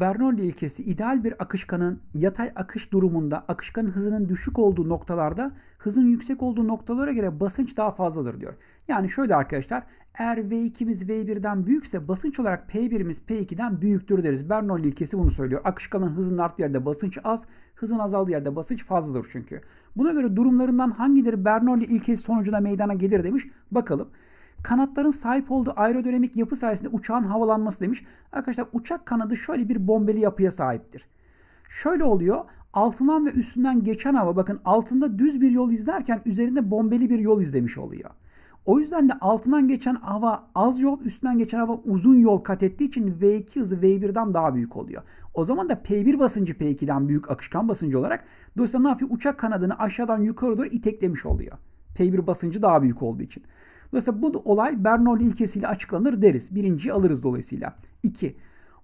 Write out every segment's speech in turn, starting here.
Bernoulli ilkesi ideal bir akışkanın yatay akış durumunda akışkanın hızının düşük olduğu noktalarda hızın yüksek olduğu noktalara göre basınç daha fazladır diyor. Yani şöyle arkadaşlar eğer V2'miz V1'den büyükse basınç olarak P1'imiz P2'den büyüktür deriz. Bernoulli ilkesi bunu söylüyor. Akışkanın hızının arttığı yerde basınç az, hızın azaldığı yerde basınç fazladır çünkü. Buna göre durumlarından hangileri Bernoulli ilkesi sonucuna meydana gelir demiş. Bakalım. Kanatların sahip olduğu aerodinamik yapı sayesinde uçağın havalanması demiş. Arkadaşlar uçak kanadı şöyle bir bombeli yapıya sahiptir. Şöyle oluyor. Altından ve üstünden geçen hava bakın altında düz bir yol izlerken üzerinde bombeli bir yol izlemiş oluyor. O yüzden de altından geçen hava az yol, üstünden geçen hava uzun yol kat ettiği için V2 hızı V1'den daha büyük oluyor. O zaman da P1 basıncı P2'den büyük akışkan basıncı olarak dolayısıyla ne yapıyor? Uçak kanadını aşağıdan yukarı doğru iteklemiş oluyor. P1 basıncı daha büyük olduğu için. Dolayısıyla bu olay Bernoulli ilkesiyle açıklanır deriz. Birinciyi alırız dolayısıyla. 2.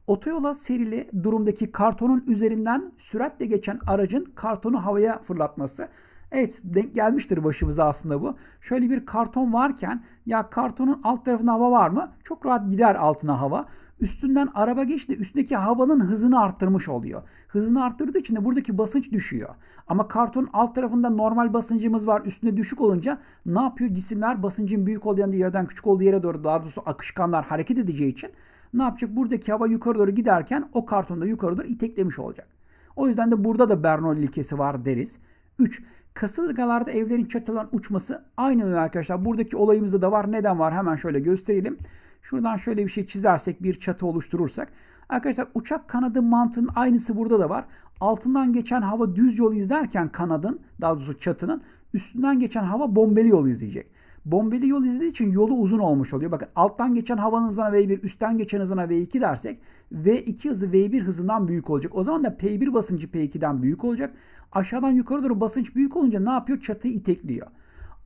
Otoyola serili durumdaki kartonun üzerinden süratle geçen aracın kartonu havaya fırlatması Evet denk gelmiştir başımıza aslında bu. Şöyle bir karton varken ya kartonun alt tarafında hava var mı? Çok rahat gider altına hava. Üstünden araba geçti üstündeki havanın hızını arttırmış oluyor. Hızını arttırdığı için de buradaki basınç düşüyor. Ama kartonun alt tarafında normal basıncımız var üstüne düşük olunca ne yapıyor? Cisimler basıncın büyük olduğu yerden küçük olduğu yere doğru daha doğrusu akışkanlar hareket edeceği için ne yapacak? Buradaki hava yukarı doğru giderken o kartonda yukarı doğru iteklemiş olacak. O yüzden de burada da Bernoulli ilkesi var deriz. 3. Kasırgalarda evlerin çatılan uçması aynı oluyor arkadaşlar. Buradaki olayımızda da var. Neden var? Hemen şöyle gösterelim. Şuradan şöyle bir şey çizersek bir çatı oluşturursak. Arkadaşlar uçak kanadı mantığının aynısı burada da var. Altından geçen hava düz yol izlerken kanadın daha doğrusu çatının üstünden geçen hava bombeli yol izleyecek. Bombeli yol izlediği için yolu uzun olmuş oluyor. Bakın alttan geçen havanın hızına V1, üstten geçen hızına V2 dersek V2 hızı V1 hızından büyük olacak. O zaman da P1 basıncı P2'den büyük olacak. Aşağıdan yukarı doğru basınç büyük olunca ne yapıyor? Çatıyı itekliyor.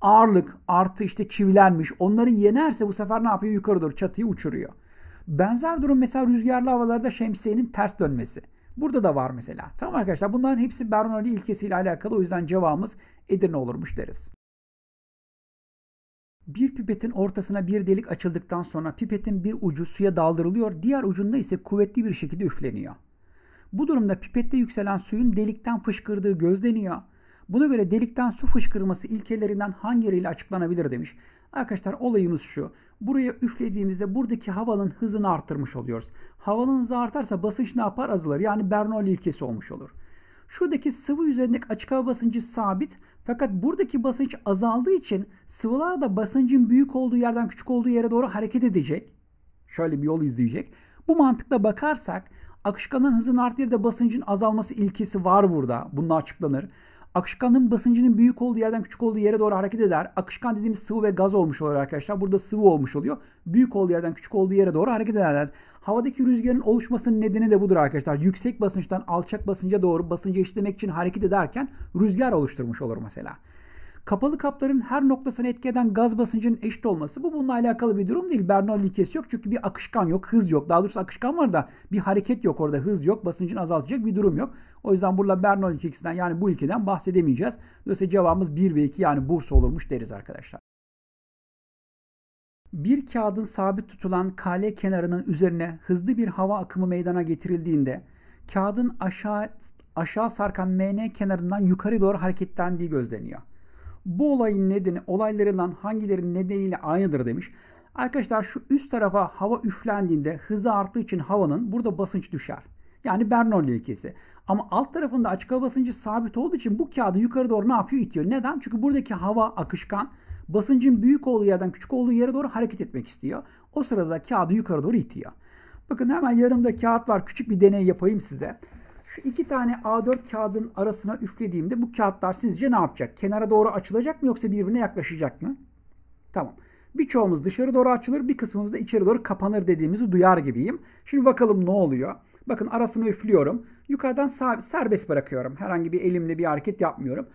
Ağırlık artı işte çivilenmiş onları yenerse bu sefer ne yapıyor? Yukarı doğru çatıyı uçuruyor. Benzer durum mesela rüzgarlı havalarda şemsiyenin ters dönmesi. Burada da var mesela. Tamam arkadaşlar bunların hepsi Bernoulli ilkesiyle alakalı. O yüzden cevabımız Edirne olurmuş deriz. Bir pipetin ortasına bir delik açıldıktan sonra pipetin bir ucu suya daldırılıyor, diğer ucunda ise kuvvetli bir şekilde üfleniyor. Bu durumda pipette yükselen suyun delikten fışkırdığı gözleniyor. Buna göre delikten su fışkırması ilkelerinden hangileriyle açıklanabilir demiş. Arkadaşlar olayımız şu. Buraya üflediğimizde buradaki havanın hızını arttırmış oluyoruz. Havanın hızı artarsa basınç ne yapar? Azalır. Yani Bernoulli ilkesi olmuş olur. Şuradaki sıvı üzerindeki açık hava basıncı sabit fakat buradaki basınç azaldığı için sıvılar da basıncın büyük olduğu yerden küçük olduğu yere doğru hareket edecek. Şöyle bir yol izleyecek. Bu mantıkla bakarsak akışkanın hızın arttığı yerde basıncın azalması ilkesi var burada. Bununla açıklanır. Akışkanın basıncının büyük olduğu yerden küçük olduğu yere doğru hareket eder. Akışkan dediğimiz sıvı ve gaz olmuş oluyor arkadaşlar. Burada sıvı olmuş oluyor. Büyük olduğu yerden küçük olduğu yere doğru hareket ederler. Havadaki rüzgarın oluşmasının nedeni de budur arkadaşlar. Yüksek basınçtan alçak basınca doğru basıncı eşitlemek için hareket ederken rüzgar oluşturmuş olur mesela. Kapalı kapların her noktasını etkileyen gaz basıncının eşit olması bu bununla alakalı bir durum değil. Bernoulli ilkesi yok çünkü bir akışkan yok, hız yok. Daha doğrusu akışkan var da bir hareket yok orada, hız yok. Basıncın azaltacak bir durum yok. O yüzden burada Bernoulli ilkesinden yani bu ilkeden bahsedemeyeceğiz. Dolayısıyla cevabımız 1 ve 2 yani Bursa olurmuş deriz arkadaşlar. Bir kağıdın sabit tutulan kale kenarının üzerine hızlı bir hava akımı meydana getirildiğinde kağıdın aşağı aşağı sarkan MN kenarından yukarı doğru hareketlendiği gözleniyor. Bu olayın nedeni olaylarından hangilerinin nedeniyle aynıdır demiş. Arkadaşlar şu üst tarafa hava üflendiğinde hızı arttığı için havanın burada basınç düşer. Yani Bernoulli ilkesi. Ama alt tarafında açık hava basıncı sabit olduğu için bu kağıdı yukarı doğru ne yapıyor? itiyor? Neden? Çünkü buradaki hava akışkan basıncın büyük olduğu yerden küçük olduğu yere doğru hareket etmek istiyor. O sırada kağıdı yukarı doğru itiyor. Bakın hemen yanımda kağıt var. Küçük bir deney yapayım size. Şu iki tane A4 kağıdın arasına üflediğimde bu kağıtlar sizce ne yapacak? Kenara doğru açılacak mı yoksa birbirine yaklaşacak mı? Tamam. Birçoğumuz dışarı doğru açılır, bir kısmımız da içeri doğru kapanır dediğimizi duyar gibiyim. Şimdi bakalım ne oluyor? Bakın arasını üflüyorum. Yukarıdan serbest bırakıyorum. Herhangi bir elimle bir hareket yapmıyorum.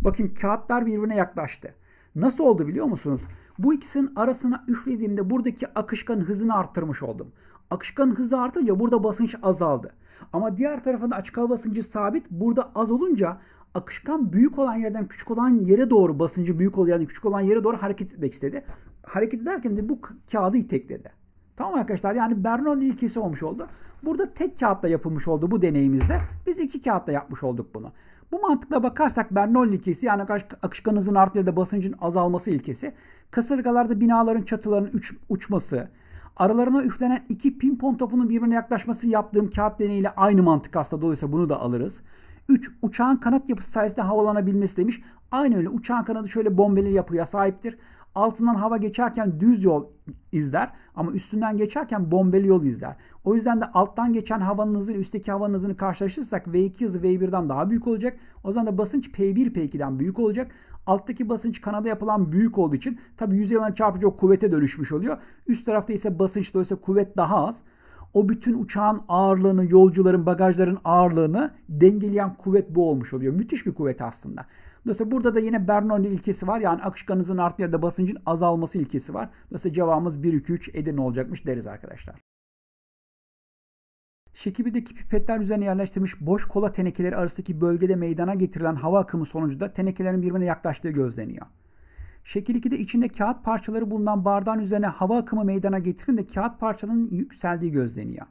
Bakın kağıtlar birbirine yaklaştı. Nasıl oldu biliyor musunuz? Bu ikisinin arasına üflediğimde buradaki akışkan hızını arttırmış oldum. Akışkan hızı artınca burada basınç azaldı. Ama diğer tarafında açık hava basıncı sabit. Burada az olunca akışkan büyük olan yerden küçük olan yere doğru basıncı büyük olan yerden küçük olan yere doğru hareket etmek istedi. Hareket ederken de bu kağıdı itekledi. Tamam arkadaşlar yani Bernoulli ilkesi olmuş oldu. Burada tek kağıtla yapılmış oldu bu deneyimizde. Biz iki kağıtla yapmış olduk bunu. Bu mantıkla bakarsak Bernoulli ilkesi yani akışkan hızın artırıda basıncın azalması ilkesi. Kasırgalarda binaların çatılarının uç, uçması, Aralarına üflenen iki pimpon topunun birbirine yaklaşması yaptığım kağıt deneyiyle aynı mantık aslında. Dolayısıyla bunu da alırız. 3. Uçağın kanat yapısı sayesinde havalanabilmesi demiş. Aynı öyle uçağın kanadı şöyle bombeli yapıya sahiptir. Altından hava geçerken düz yol izler ama üstünden geçerken bombeli yol izler. O yüzden de alttan geçen havanın hızı üstteki havanın hızını karşılaştırırsak V2 hızı V1'den daha büyük olacak. O zaman da basınç P1 P2'den büyük olacak. Alttaki basınç kanada yapılan büyük olduğu için tabi yüzey alanı çarpıcı o kuvvete dönüşmüş oluyor. Üst tarafta ise basınç dolayısıyla kuvvet daha az o bütün uçağın ağırlığını, yolcuların, bagajların ağırlığını dengeleyen kuvvet bu olmuş oluyor. Müthiş bir kuvvet aslında. Dolayısıyla burada da yine Bernoulli ilkesi var. Yani akışkanızın arttığı yerde basıncın azalması ilkesi var. Dolayısıyla cevabımız 1, 2, 3 Edirne olacakmış deriz arkadaşlar. Şekibideki pipetler üzerine yerleştirilmiş boş kola tenekeleri arasındaki bölgede meydana getirilen hava akımı sonucunda tenekelerin birbirine yaklaştığı gözleniyor. Şekil 2'de içinde kağıt parçaları bulunan bardağın üzerine hava akımı meydana getirin de kağıt parçalarının yükseldiği gözleniyor.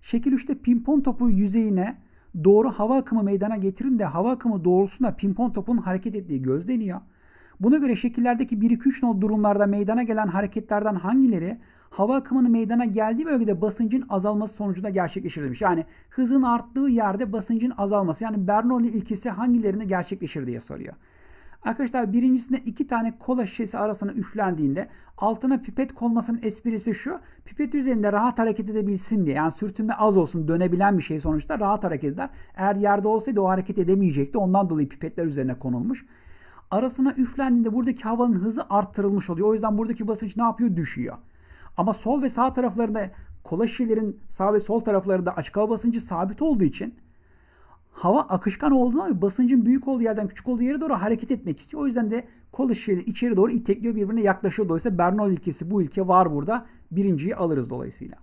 Şekil 3'te pimpon topu yüzeyine doğru hava akımı meydana getirin de hava akımı doğrultusunda pimpon topun hareket ettiği gözleniyor. Buna göre şekillerdeki 1-2-3 nol durumlarda meydana gelen hareketlerden hangileri hava akımının meydana geldiği bölgede basıncın azalması sonucunda gerçekleşir demiş. Yani hızın arttığı yerde basıncın azalması yani Bernoulli ilkesi hangilerinde gerçekleşir diye soruyor. Arkadaşlar birincisinde iki tane kola şişesi arasına üflendiğinde altına pipet konmasının esprisi şu. Pipet üzerinde rahat hareket edebilsin diye. Yani sürtünme az olsun dönebilen bir şey sonuçta rahat hareket eder. Eğer yerde olsaydı o hareket edemeyecekti. Ondan dolayı pipetler üzerine konulmuş arasına üflendiğinde buradaki havanın hızı arttırılmış oluyor. O yüzden buradaki basınç ne yapıyor? Düşüyor. Ama sol ve sağ taraflarında kola şişelerin sağ ve sol taraflarında açık hava basıncı sabit olduğu için hava akışkan olduğuna ve basıncın büyük olduğu yerden küçük olduğu yere doğru hareket etmek istiyor. O yüzden de kol ışığını içeri doğru itekliyor birbirine yaklaşıyor. Dolayısıyla Bernoulli ilkesi bu ilke var burada. Birinciyi alırız dolayısıyla.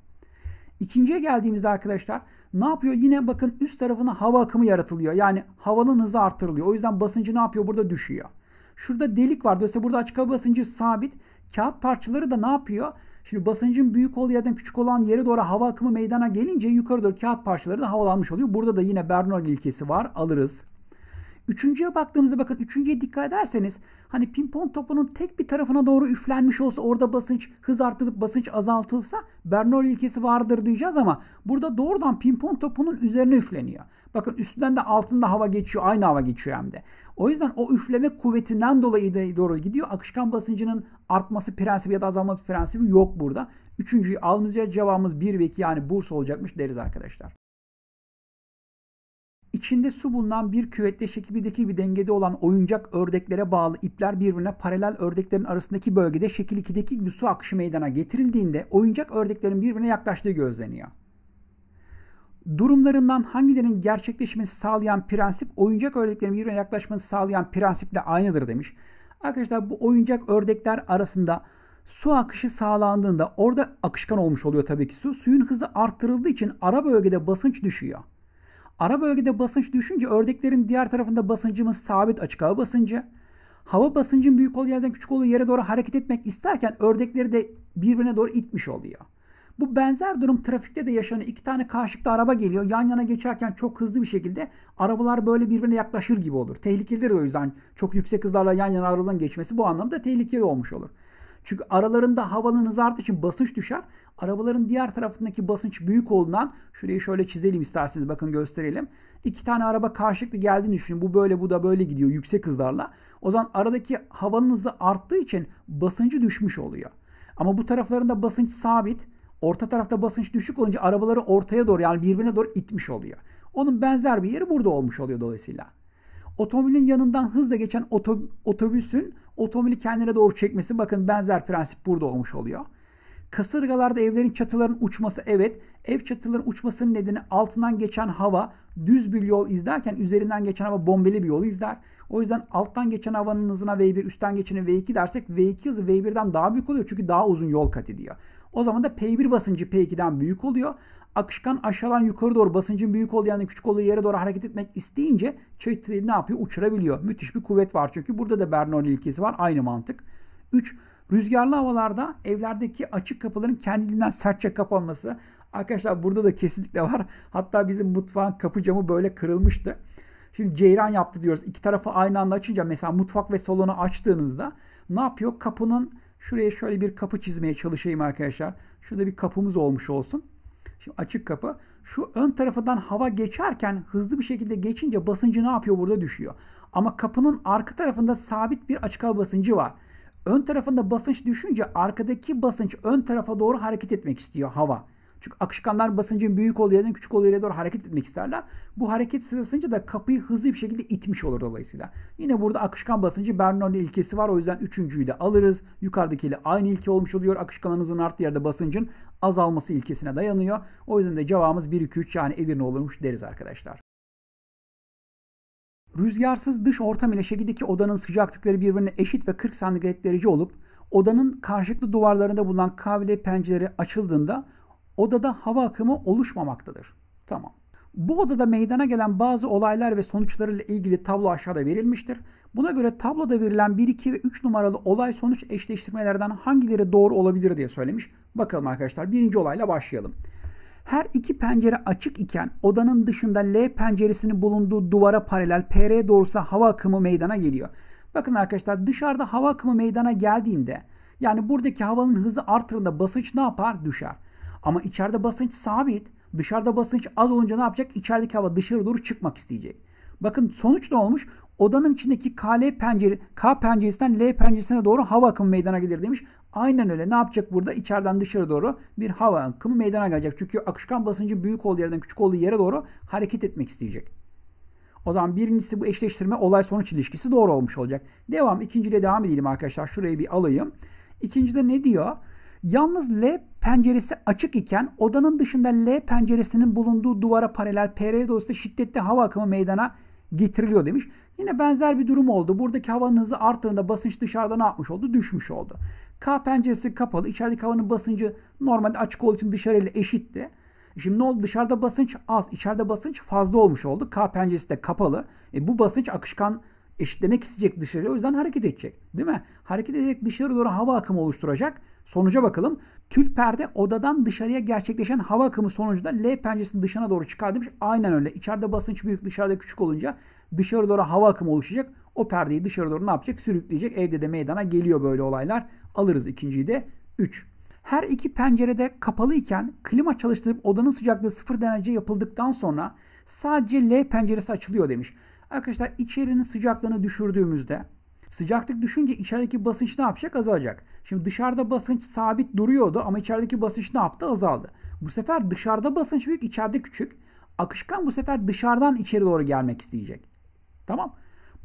İkinciye geldiğimizde arkadaşlar ne yapıyor? Yine bakın üst tarafına hava akımı yaratılıyor. Yani havanın hızı artırılıyor. O yüzden basıncı ne yapıyor? Burada düşüyor. Şurada delik var. Dolayısıyla burada açık hava basıncı sabit. Kağıt parçaları da ne yapıyor? Şimdi basıncın büyük olduğu yerden küçük olan yere doğru hava akımı meydana gelince yukarı doğru kağıt parçaları da havalanmış oluyor. Burada da yine Bernoulli ilkesi var. Alırız. Üçüncüye baktığımızda bakın üçüncüye dikkat ederseniz hani pimpon topunun tek bir tarafına doğru üflenmiş olsa orada basınç hız artırıp basınç azaltılsa Bernoulli ilkesi vardır diyeceğiz ama burada doğrudan pimpon topunun üzerine üfleniyor. Bakın üstünden de altında hava geçiyor aynı hava geçiyor hem de. O yüzden o üfleme kuvvetinden dolayı doğru gidiyor. Akışkan basıncının artması prensibi ya da azalması prensibi yok burada. Üçüncüyü almayacağız cevabımız 1 ve 2 yani burs olacakmış deriz arkadaşlar. İçinde su bulunan bir küvette şekildeki bir dengede olan oyuncak ördeklere bağlı ipler birbirine paralel ördeklerin arasındaki bölgede şekil 2'deki gibi su akışı meydana getirildiğinde oyuncak ördeklerin birbirine yaklaştığı gözleniyor. Durumlarından hangilerinin gerçekleşmesi sağlayan prensip oyuncak ördeklerin birbirine yaklaşmasını sağlayan prensiple aynıdır demiş. Arkadaşlar bu oyuncak ördekler arasında su akışı sağlandığında orada akışkan olmuş oluyor tabii ki su. Suyun hızı arttırıldığı için ara bölgede basınç düşüyor. Ara bölgede basınç düşünce ördeklerin diğer tarafında basıncımız sabit açık hava basıncı. Hava basıncın büyük olduğu yerden küçük olduğu yere doğru hareket etmek isterken ördekleri de birbirine doğru itmiş oluyor. Bu benzer durum trafikte de yaşanıyor. İki tane karşılıklı araba geliyor. Yan yana geçerken çok hızlı bir şekilde arabalar böyle birbirine yaklaşır gibi olur. Tehlikelidir o yüzden. Çok yüksek hızlarla yan yana arabaların geçmesi bu anlamda tehlikeli olmuş olur. Çünkü aralarında havanın hızı arttığı için basınç düşer. Arabaların diğer tarafındaki basınç büyük olduğundan şurayı şöyle çizelim isterseniz bakın gösterelim. İki tane araba karşılıklı geldiğini düşünün. Bu böyle bu da böyle gidiyor yüksek hızlarla. O zaman aradaki havanın hızı arttığı için basıncı düşmüş oluyor. Ama bu taraflarında basınç sabit. Orta tarafta basınç düşük olunca arabaları ortaya doğru yani birbirine doğru itmiş oluyor. Onun benzer bir yeri burada olmuş oluyor dolayısıyla. Otomobilin yanından hızla geçen otobüsün otomobili kendine doğru çekmesi bakın benzer prensip burada olmuş oluyor. Kasırgalarda evlerin çatılarının uçması evet. Ev çatıların uçmasının nedeni altından geçen hava düz bir yol izlerken üzerinden geçen hava bombeli bir yol izler. O yüzden alttan geçen havanın hızına V1 üstten geçeni V2 dersek V2 hızı V1'den daha büyük oluyor. Çünkü daha uzun yol kat ediyor. O zaman da P1 basıncı P2'den büyük oluyor. Akışkan aşağıdan yukarı doğru basıncın büyük olduğu yani küçük olduğu yere doğru hareket etmek isteyince çayı ne yapıyor? Uçurabiliyor. Müthiş bir kuvvet var çünkü. Burada da Bernoulli ilkesi var. Aynı mantık. 3. Rüzgarlı havalarda evlerdeki açık kapıların kendiliğinden sertçe kapanması. Arkadaşlar burada da kesinlikle var. Hatta bizim mutfağın kapı camı böyle kırılmıştı. Şimdi ceyran yaptı diyoruz. İki tarafı aynı anda açınca mesela mutfak ve salonu açtığınızda ne yapıyor? Kapının şuraya şöyle bir kapı çizmeye çalışayım arkadaşlar. Şurada bir kapımız olmuş olsun. Şimdi açık kapı. Şu ön tarafından hava geçerken hızlı bir şekilde geçince basıncı ne yapıyor? Burada düşüyor. Ama kapının arka tarafında sabit bir açık hava basıncı var. Ön tarafında basınç düşünce arkadaki basınç ön tarafa doğru hareket etmek istiyor hava. Çünkü akışkanlar basıncın büyük olduğu yerden küçük olduğu yere doğru hareket etmek isterler. Bu hareket sırasında da kapıyı hızlı bir şekilde itmiş olur dolayısıyla. Yine burada akışkan basıncı Bernoulli ilkesi var. O yüzden üçüncüyü de alırız. Yukarıdakiyle aynı ilke olmuş oluyor. Akışkanınızın hızının arttığı yerde basıncın azalması ilkesine dayanıyor. O yüzden de cevabımız 1, 2, 3 yani Edirne olurmuş deriz arkadaşlar. Rüzgarsız dış ortam ile şekildeki odanın sıcaklıkları birbirine eşit ve 40 santigrat derece olup odanın karşılıklı duvarlarında bulunan kavile pencereleri açıldığında odada hava akımı oluşmamaktadır. Tamam. Bu odada meydana gelen bazı olaylar ve sonuçlarıyla ilgili tablo aşağıda verilmiştir. Buna göre tabloda verilen 1, 2 ve 3 numaralı olay sonuç eşleştirmelerden hangileri doğru olabilir diye söylemiş. Bakalım arkadaşlar birinci olayla başlayalım. Her iki pencere açık iken odanın dışında L penceresinin bulunduğu duvara paralel PR doğrusunda hava akımı meydana geliyor. Bakın arkadaşlar dışarıda hava akımı meydana geldiğinde yani buradaki havanın hızı artırında basınç ne yapar? Düşer. Ama içeride basınç sabit. Dışarıda basınç az olunca ne yapacak? İçerideki hava dışarı doğru çıkmak isteyecek. Bakın sonuç ne olmuş? odanın içindeki KL pencere, K penceresinden L penceresine doğru hava akımı meydana gelir demiş. Aynen öyle. Ne yapacak burada? İçeriden dışarı doğru bir hava akımı meydana gelecek. Çünkü akışkan basıncı büyük olduğu yerden küçük olduğu yere doğru hareket etmek isteyecek. O zaman birincisi bu eşleştirme olay sonuç ilişkisi doğru olmuş olacak. Devam ikinciyle devam edelim arkadaşlar. Şurayı bir alayım. İkincide ne diyor? Yalnız L penceresi açık iken odanın dışında L penceresinin bulunduğu duvara paralel PR dolayısıyla şiddetli hava akımı meydana getiriliyor demiş. Yine benzer bir durum oldu. Buradaki havanın hızı arttığında basınç dışarıda ne yapmış oldu? Düşmüş oldu. K penceresi kapalı. İçerideki havanın basıncı normalde açık olduğu için dışarıyla eşitti. E şimdi ne oldu? Dışarıda basınç az, içeride basınç fazla olmuş oldu. K penceresi de kapalı. E, bu basınç akışkan eşitlemek isteyecek dışarıya. O yüzden hareket edecek. Değil mi? Hareket ederek dışarı doğru hava akımı oluşturacak. Sonuca bakalım. Tül perde odadan dışarıya gerçekleşen hava akımı sonucunda L penceresinin dışına doğru çıkar demiş. Aynen öyle. İçeride basınç büyük dışarıda küçük olunca dışarı doğru hava akımı oluşacak. O perdeyi dışarı doğru ne yapacak? Sürükleyecek. Evde de meydana geliyor böyle olaylar. Alırız ikinciyi de 3. Her iki pencerede kapalı iken klima çalıştırıp odanın sıcaklığı 0 derece yapıldıktan sonra sadece L penceresi açılıyor demiş. Arkadaşlar içerinin sıcaklığını düşürdüğümüzde sıcaklık düşünce içerideki basınç ne yapacak? Azalacak. Şimdi dışarıda basınç sabit duruyordu ama içerideki basınç ne yaptı? Azaldı. Bu sefer dışarıda basınç büyük, içeride küçük. Akışkan bu sefer dışarıdan içeri doğru gelmek isteyecek. Tamam.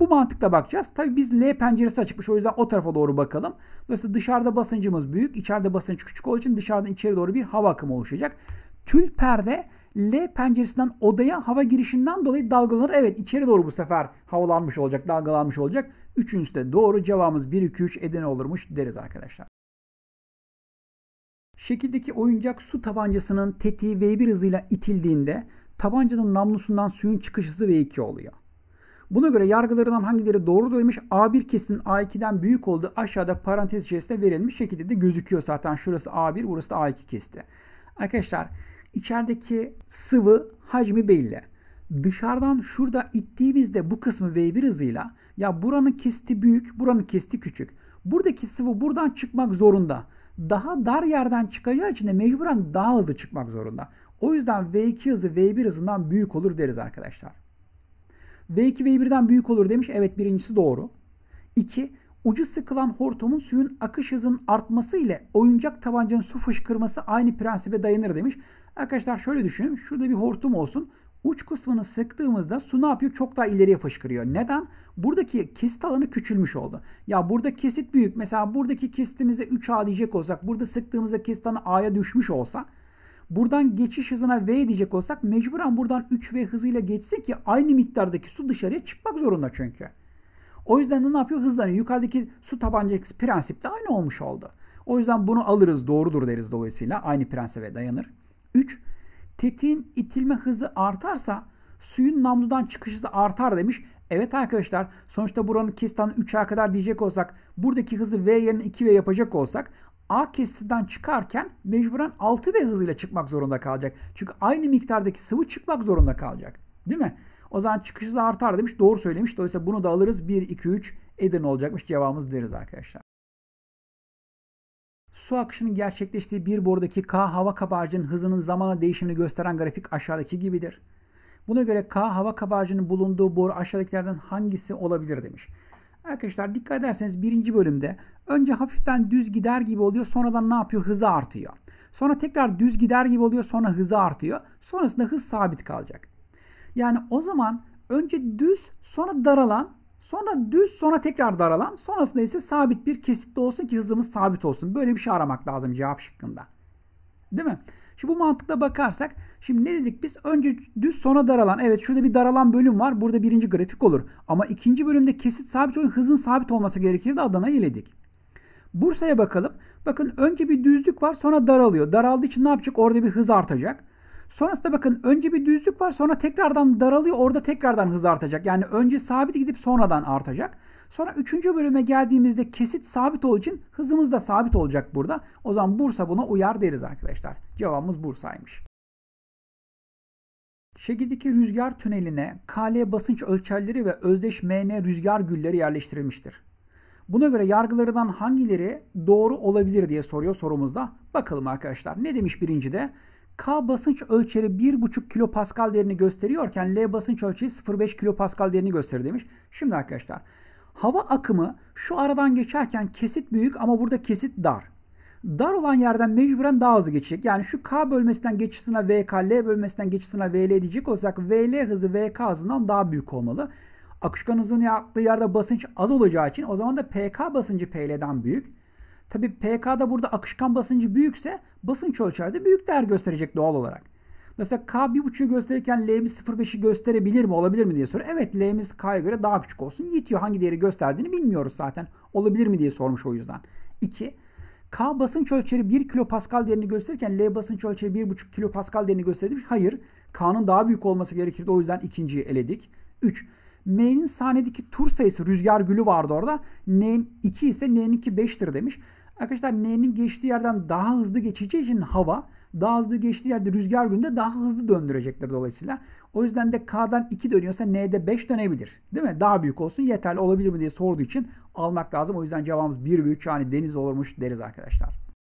Bu mantıkla bakacağız. Tabii biz L penceresi açıkmış o yüzden o tarafa doğru bakalım. Dolayısıyla dışarıda basıncımız büyük, içeride basınç küçük olduğu için dışarıdan içeri doğru bir hava akımı oluşacak. Tül perde L penceresinden odaya hava girişinden dolayı dalgalanır. Evet içeri doğru bu sefer havalanmış olacak, dalgalanmış olacak. Üçüncüsü de doğru cevabımız 1, 2, 3 Edirne olurmuş deriz arkadaşlar. Şekildeki oyuncak su tabancasının tetiği V1 hızıyla itildiğinde tabancanın namlusundan suyun çıkış hızı V2 oluyor. Buna göre yargılarından hangileri doğru dönmüş A1 kesinin A2'den büyük olduğu aşağıda parantez içerisinde verilmiş şekilde de gözüküyor zaten. Şurası A1 burası da A2 kesti. Arkadaşlar İçerideki sıvı hacmi belli. Dışarıdan şurada ittiğimizde bu kısmı V1 hızıyla ya buranın kesti büyük, buranın kesti küçük. Buradaki sıvı buradan çıkmak zorunda. Daha dar yerden çıkacağı için de mecburen daha hızlı çıkmak zorunda. O yüzden V2 hızı V1 hızından büyük olur deriz arkadaşlar. V2 V1'den büyük olur demiş. Evet birincisi doğru. 2. Ucu sıkılan hortumun suyun akış hızının artması ile oyuncak tabancanın su fışkırması aynı prensibe dayanır demiş. Arkadaşlar şöyle düşünün. Şurada bir hortum olsun. Uç kısmını sıktığımızda su ne yapıyor? Çok daha ileriye fışkırıyor. Neden? Buradaki kesit alanı küçülmüş oldu. Ya burada kesit büyük. Mesela buradaki kesitimize 3A diyecek olsak, burada sıktığımızda kesit alanı A'ya düşmüş olsa, buradan geçiş hızına V diyecek olsak mecburen buradan 3V hızıyla geçse ki aynı miktardaki su dışarıya çıkmak zorunda çünkü. O yüzden de ne yapıyor? Hızlanıyor. Yukarıdaki su tabancası prensip de aynı olmuş oldu. O yüzden bunu alırız doğrudur deriz dolayısıyla. Aynı prensibe dayanır. 3. Tetiğin itilme hızı artarsa suyun namludan çıkış hızı artar demiş. Evet arkadaşlar sonuçta buranın kestiğini 3A kadar diyecek olsak buradaki hızı V yerine 2V yapacak olsak A kestiden çıkarken mecburen 6V hızıyla çıkmak zorunda kalacak. Çünkü aynı miktardaki sıvı çıkmak zorunda kalacak. Değil mi? O zaman çıkış hızı artar demiş. Doğru söylemiş. Dolayısıyla bunu da alırız. 1, 2, 3 eden olacakmış. Cevabımız deriz arkadaşlar. Su akışının gerçekleştiği bir borudaki K hava kabarcının hızının zamanla değişimini gösteren grafik aşağıdaki gibidir. Buna göre K hava kabarcının bulunduğu boru aşağıdakilerden hangisi olabilir demiş. Arkadaşlar dikkat ederseniz birinci bölümde önce hafiften düz gider gibi oluyor sonradan ne yapıyor hızı artıyor. Sonra tekrar düz gider gibi oluyor sonra hızı artıyor. Sonrasında hız sabit kalacak. Yani o zaman önce düz sonra daralan Sonra düz, sonra tekrar daralan. Sonrasında ise sabit bir kesikte olsun ki hızımız sabit olsun. Böyle bir şey aramak lazım cevap şıkkında. Değil mi? Şimdi bu mantıkla bakarsak şimdi ne dedik biz? Önce düz sonra daralan. Evet şurada bir daralan bölüm var. Burada birinci grafik olur. Ama ikinci bölümde kesit sabit oyun hızın sabit olması gerekirdi. Adana'yı eledik. Bursa'ya bakalım. Bakın önce bir düzlük var sonra daralıyor. Daraldığı için ne yapacak? Orada bir hız artacak. Sonrasında bakın önce bir düzlük var sonra tekrardan daralıyor orada tekrardan hız artacak. Yani önce sabit gidip sonradan artacak. Sonra 3. bölüme geldiğimizde kesit sabit olduğu için hızımız da sabit olacak burada. O zaman Bursa buna uyar deriz arkadaşlar. Cevabımız Bursa'ymış. Şekildeki rüzgar tüneline KL basınç ölçerleri ve özdeş MN rüzgar gülleri yerleştirilmiştir. Buna göre yargılarından hangileri doğru olabilir diye soruyor sorumuzda. Bakalım arkadaşlar ne demiş birinci de? K basınç ölçeri 1,5 kilopascal değerini gösteriyorken L basınç ölçeri 0,5 kilopascal değerini gösterir demiş. Şimdi arkadaşlar hava akımı şu aradan geçerken kesit büyük ama burada kesit dar. Dar olan yerden mecburen daha hızlı geçecek. Yani şu K bölmesinden geçişine VK, L bölmesinden geçişine VL diyecek olsak VL hızı VK hızından daha büyük olmalı. Akışkan hızın yaptığı yerde basınç az olacağı için o zaman da PK basıncı PL'den büyük. Tabi PK'da burada akışkan basıncı büyükse basınç ölçerde büyük değer gösterecek doğal olarak. Mesela K 1.5'ü gösterirken L'miz 0.5'i gösterebilir mi olabilir mi diye soruyor. Evet L'miz K'ya göre daha küçük olsun. Yetiyor hangi değeri gösterdiğini bilmiyoruz zaten. Olabilir mi diye sormuş o yüzden. 2. K basınç ölçeri 1 kilopascal değerini gösterirken L basınç ölçeri 1.5 kilopascal değerini göstermiş. Hayır. K'nın daha büyük olması gerekirdi. O yüzden ikinciyi eledik. 3. M'nin sahnedeki tur sayısı rüzgar gülü vardı orada. N'nin 2 ise N'nin 2 5'tir demiş. Arkadaşlar N'nin geçtiği yerden daha hızlı geçeceği için hava daha hızlı geçtiği yerde rüzgar günde daha hızlı döndürecektir dolayısıyla. O yüzden de K'dan 2 dönüyorsa N'de 5 dönebilir. Değil mi? Daha büyük olsun yeterli olabilir mi diye sorduğu için almak lazım. O yüzden cevabımız 1 ve 3 yani deniz olurmuş deriz arkadaşlar.